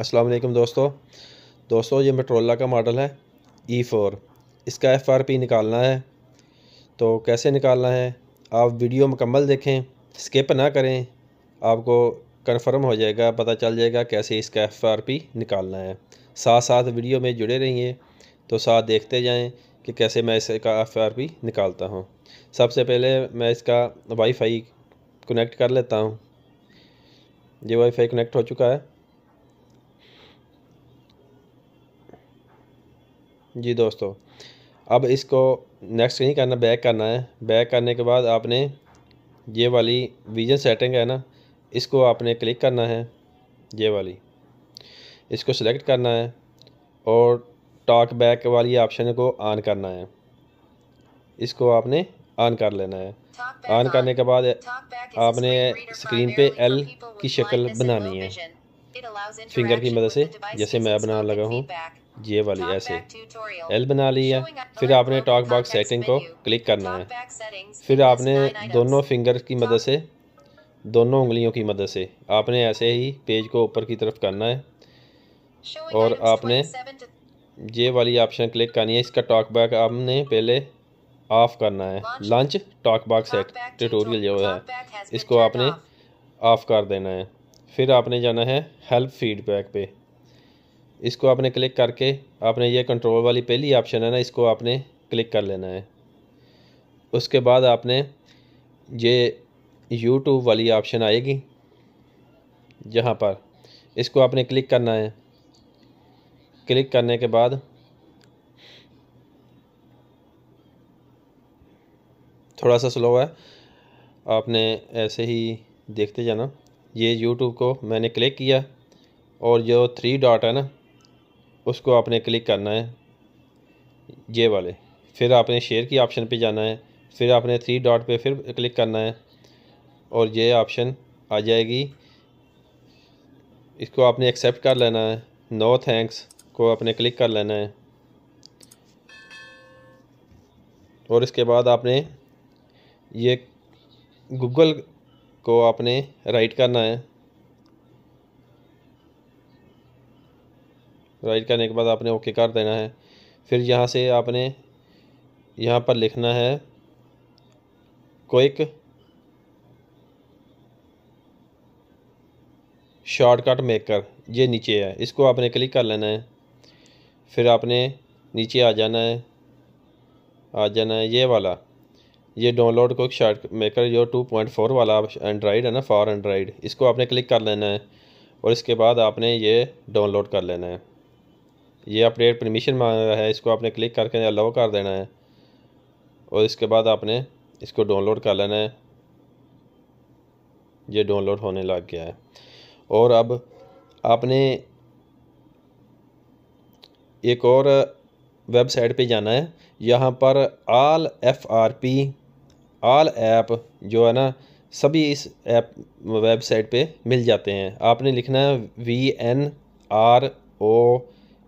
अस्सलाम दोस्तों दोस्तों ये मेट्रोला का मॉडल है ई e फोर इसका एफ़ आर पी निकालना है तो कैसे निकालना है आप वीडियो मुकम्मल देखें स्किप ना करें आपको कन्फर्म हो जाएगा पता चल जाएगा कैसे इसका एफ़ आर पी निकालना है साथ साथ वीडियो में जुड़े रहिए तो साथ देखते जाएँ कि कैसे मैं इसका एफ़ आर पी निकालता हूँ सबसे पहले मैं इसका वाईफाई कनेक्ट कर लेता हूँ ये वाईफाई कनेक्ट हो चुका है जी दोस्तों अब इसको नेक्स्ट नहीं करना बैक करना है बैक करने के बाद आपने ये वाली विजन सेटिंग है ना इसको आपने क्लिक करना है ये वाली इसको सिलेक्ट करना है और टॉक बैक वाली ऑप्शन को ऑन करना है इसको आपने ऑन कर लेना है ऑन करने के बाद आपने स्क्रीन पे एल की शक्ल बनानी है फिंगर की मदद से जैसे मैं बनाने लगा हूँ ये वाली ऐसे एल बना ली है फिर आपने टॉक बॉक्स सेटिंग को क्लिक करना है फिर आपने दोनों फिंगर की मदद से दोनों उंगलियों की मदद से आपने ऐसे ही पेज को ऊपर की तरफ करना है और आपने ये वाली ऑप्शन क्लिक करनी है इसका टॉक बैक आपने पहले ऑफ़ करना है launch talk box set tutorial जो है इसको आपने ऑफ़ कर देना है फिर आपने जाना है हेल्प फीडबैक पे इसको आपने क्लिक करके आपने ये कंट्रोल वाली पहली ऑप्शन है ना इसको आपने क्लिक कर लेना है उसके बाद आपने ये यूट्यूब वाली ऑप्शन आएगी जहाँ पर इसको आपने क्लिक करना है क्लिक करने के बाद थोड़ा सा स्लो है आपने ऐसे ही देखते जाना ये यूट्यूब को मैंने क्लिक किया और जो थ्री डॉट है ना उसको आपने क्लिक करना है ये वाले फिर आपने शेयर की ऑप्शन पे जाना है फिर आपने थ्री डॉट पे फिर क्लिक करना है और ये ऑप्शन आ जाएगी इसको आपने एक्सेप्ट कर लेना है नो थैंक्स को आपने क्लिक कर लेना है और इसके बाद आपने ये गूगल को आपने राइट करना है राइट करने के बाद आपने ओके कर देना है फिर यहाँ से आपने यहाँ पर लिखना है क्विक शॉर्टकट मेकर ये नीचे है इसको आपने क्लिक कर लेना है फिर आपने नीचे आ जाना है आ जाना है ये वाला ये डाउनलोड को शार्ट मेकर जो टू पॉइंट फोर वाला एंड्राइड है ना फॉर एंड्राइड इसको आपने क्लिक कर लेना है और इसके बाद आपने ये डाउनलोड कर लेना है ये अपडेट परमिशन मांग रहा है इसको आपने क्लिक करके अलाउ कर देना है और इसके बाद आपने इसको डाउनलोड कर लेना है ये डाउनलोड होने लग गया है और अब आपने एक और वेबसाइट पे जाना है यहाँ पर all F R P all app जो है ना सभी इस ऐप वेबसाइट पे मिल जाते हैं आपने लिखना है वी एन आर ओ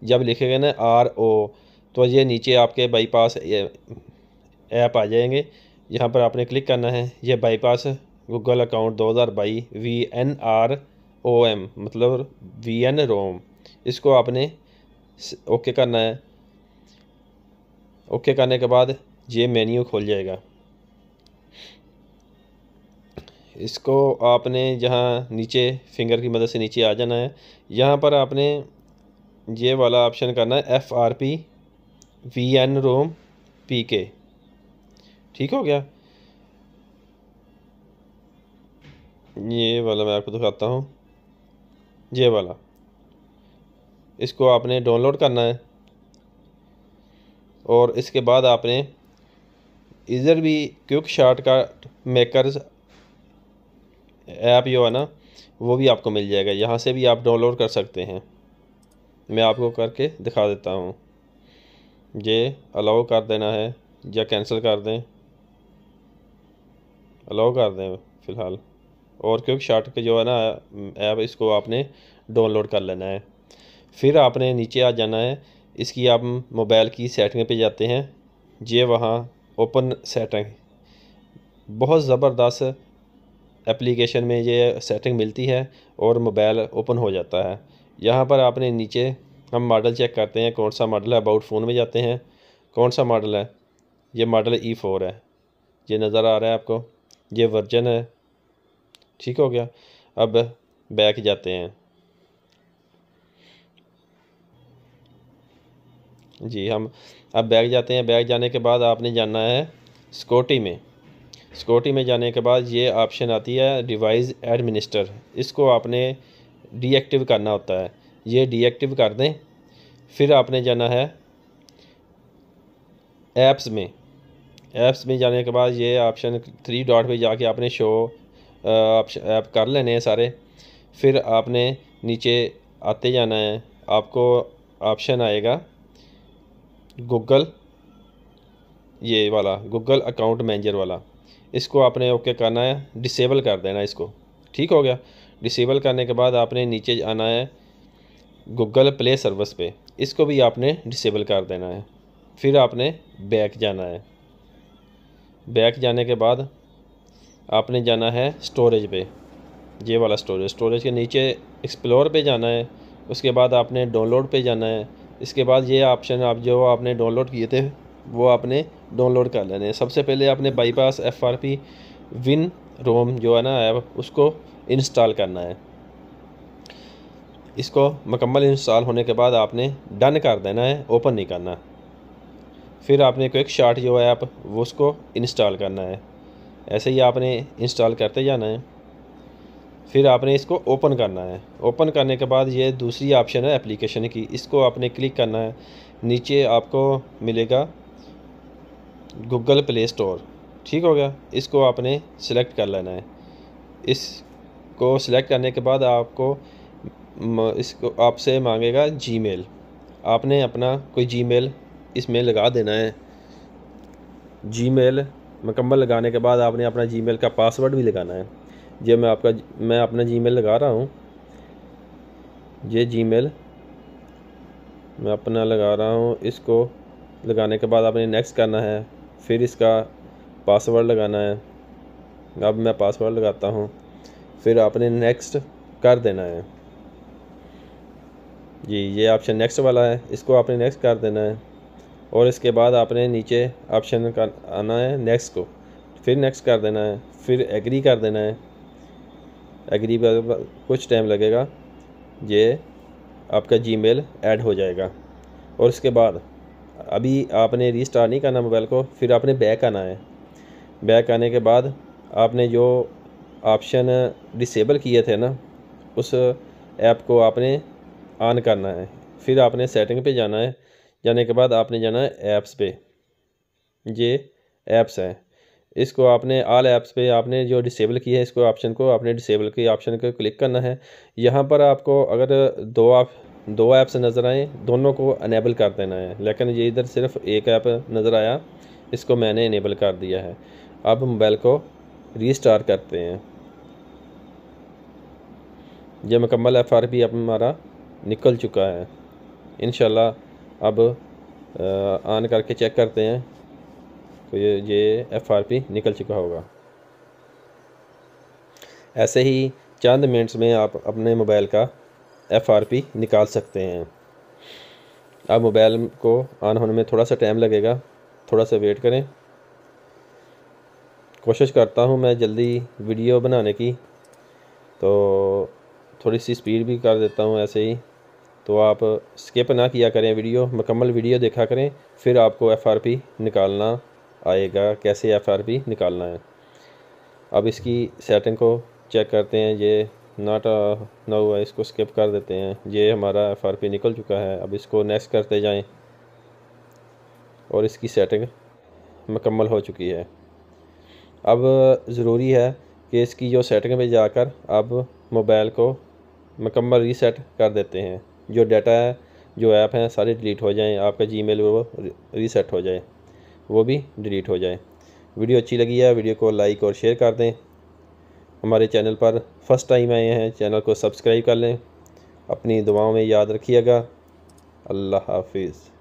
जब गए ना आर ओ तो ये नीचे आपके बाईपास ऐप आ जाएंगे यहाँ पर आपने क्लिक करना है ये बाईपास गूगल अकाउंट दो हज़ार by V N R O M मतलब वी एन रोम इसको आपने ओके करना है ओके करने के बाद ये मेन्यू खोल जाएगा इसको आपने जहाँ नीचे फिंगर की मदद से नीचे आ जाना है यहाँ पर आपने ये वाला ऑप्शन करना है F R P V N ROM P के ठीक हो गया ये वाला मैं आपको दिखाता हूँ ये वाला इसको आपने डाउनलोड करना है और इसके बाद आपने इधर भी क्विक शार्ट का मेकर्स ऐप जो है ना वो भी आपको मिल जाएगा यहाँ से भी आप डाउनलोड कर सकते हैं मैं आपको करके दिखा देता हूँ ये अलाउ कर देना है या कैंसिल कर दें अलाउ कर दें फ़िलहाल और क्योंकि शार्ट के जो है ना ऐप इसको आपने डाउनलोड कर लेना है फिर आपने नीचे आ जाना है इसकी आप मोबाइल की सेटिंग पे जाते हैं ये वहाँ ओपन सेटिंग बहुत ज़बरदस्त एप्लीकेशन में ये सेटिंग मिलती है और मोबाइल ओपन हो जाता है यहाँ पर आपने नीचे हम मॉडल चेक करते हैं कौन सा मॉडल है अबाउट फ़ोन में जाते हैं कौन सा मॉडल है ये मॉडल ई फोर है ये नज़र आ रहा है आपको ये वर्जन है ठीक हो गया अब बैक जाते हैं जी हम अब बैग जाते हैं बैग जाने के बाद आपने जाना है स्कोटी में स्कोटी में जाने के बाद ये ऑप्शन आती है डिवाइस एडमिनिस्टर इसको आपने डीएक्टिव करना होता है ये डीएक्टिव कर दें फिर आपने जाना है ऐप्स में ऐप्स में जाने के बाद ये ऑप्शन थ्री डॉट पे जाके आपने शो ऑप्शन ऐप कर लेने हैं सारे फिर आपने नीचे आते जाना है आपको ऑप्शन आएगा गूगल ये वाला गूगल अकाउंट मैनेजर वाला इसको आपने ओके करना है डिसेबल कर देना इसको ठीक हो गया डिसेबल करने के बाद आपने नीचे आना है गूगल प्ले सर्विस पे इसको भी आपने डिसेबल कर देना है फिर आपने बैक जाना है बैक जाने के बाद आपने जाना है स्टोरेज पे ये वाला स्टोरेज स्टोरेज के नीचे एक्सप्लोर पे जाना है उसके बाद आपने डाउनलोड पे जाना है इसके बाद ये ऑप्शन आप जो आपने डाउनलोड किए थे वो आपने डाउनलोड कर लेने सबसे पहले आपने bypass F R P win ROM जो है ना ऐप उसको इंस्टॉल करना है इसको मुकम्मल इंस्टॉल होने के बाद आपने डन कर देना है ओपन नहीं करना फिर आपने क्विक शार्ट जो है आप वो उसको इंस्टॉल करना है ऐसे ही आपने इंस्टॉल करते जाना है फिर आपने इसको ओपन करना है ओपन करने के बाद ये दूसरी ऑप्शन है एप्लीकेशन की इसको आपने क्लिक करना है नीचे आपको मिलेगा गूगल प्ले स्टोर ठीक हो गया इसको आपने सेलेक्ट कर लेना है इस को सिलेक्ट करने के बाद आपको इसको आपसे मांगेगा जीमेल आपने अपना कोई जीमेल इसमें लगा देना है जीमेल मकम्मल लगाने के बाद आपने अपना जीमेल का पासवर्ड भी लगाना है जब मैं आपका मैं अपना जीमेल लगा रहा हूँ ये जीमेल मैं अपना लगा रहा हूँ इसको लगाने के बाद आपने नेक्स्ट करना है फिर इसका पासवर्ड लगाना है अब मैं पासवर्ड लगाता हूँ फिर आपने नेक्स्ट कर देना है जी ये ऑप्शन नेक्स्ट वाला है इसको आपने नेक्स्ट कर देना है और इसके बाद आपने नीचे ऑप्शन का आना है नेक्स्ट को फिर नेक्स्ट कर देना है फिर एग्री कर देना है एग्री पर कुछ टाइम लगेगा ये आपका जीमेल ऐड हो जाएगा और इसके बाद अभी आपने रीस्टार्ट नहीं करना मोबाइल को फिर आपने बैक आना है बैक आने के बाद आपने जो ऑप्शन डिसेबल किए थे ना उस ऐप को आपने ऑन करना है फिर आपने सेटिंग पे जाना है जाने के बाद आपने जाना है ऐप्स पे ये ऐप्स हैं इसको आपने आल ऐप्स पे आपने जो डिसेबल किया है इसको ऑप्शन को आपने डिसेबल की ऑप्शन को क्लिक करना है यहाँ पर आपको अगर दो आप दो ऐप्स नज़र आए दोनों को अनेबल कर देना है लेकिन ये इधर सिर्फ एक ऐप नज़र आया इसको मैंने इनेबल कर दिया है अब मोबाइल को रीस्टार करते हैं यह मकम्मल एफ आर पी अब हमारा निकल चुका है इन अब ऑन करके चेक करते हैं तो ये ये एफ आर पी निकल चुका होगा ऐसे ही चंद मिनट्स में आप अपने मोबाइल का एफ आर पी निकाल सकते हैं अब मोबाइल को ऑन होने में थोड़ा सा टाइम लगेगा थोड़ा सा वेट करें कोशिश करता हूँ मैं जल्दी वीडियो बनाने की तो थोड़ी सी स्पीड भी कर देता हूँ ऐसे ही तो आप स्किप ना किया करें वीडियो मुकम्मल वीडियो देखा करें फिर आपको एफआरपी निकालना आएगा कैसे एफआरपी निकालना है अब इसकी सेटिंग को चेक करते हैं ये नाट ना हुआ इसको स्किप कर देते हैं ये हमारा एफआरपी निकल चुका है अब इसको नेक्स्ट करते जाएं और इसकी सेटिंग मुकम्मल हो चुकी है अब ज़रूरी है कि इसकी जो सेटिंग में जाकर अब मोबाइल को मकम्मल रीसेट कर देते हैं जो डाटा है जो ऐप हैं सारे डिलीट हो जाएं आपका जी मेल वो रीसेट हो जाए वो भी डिलीट हो जाए वीडियो अच्छी लगी है वीडियो को लाइक और शेयर कर दें हमारे चैनल पर फर्स्ट टाइम आए हैं चैनल को सब्सक्राइब कर लें अपनी दुआओं में याद रखिएगा अल्लाह हाफिज़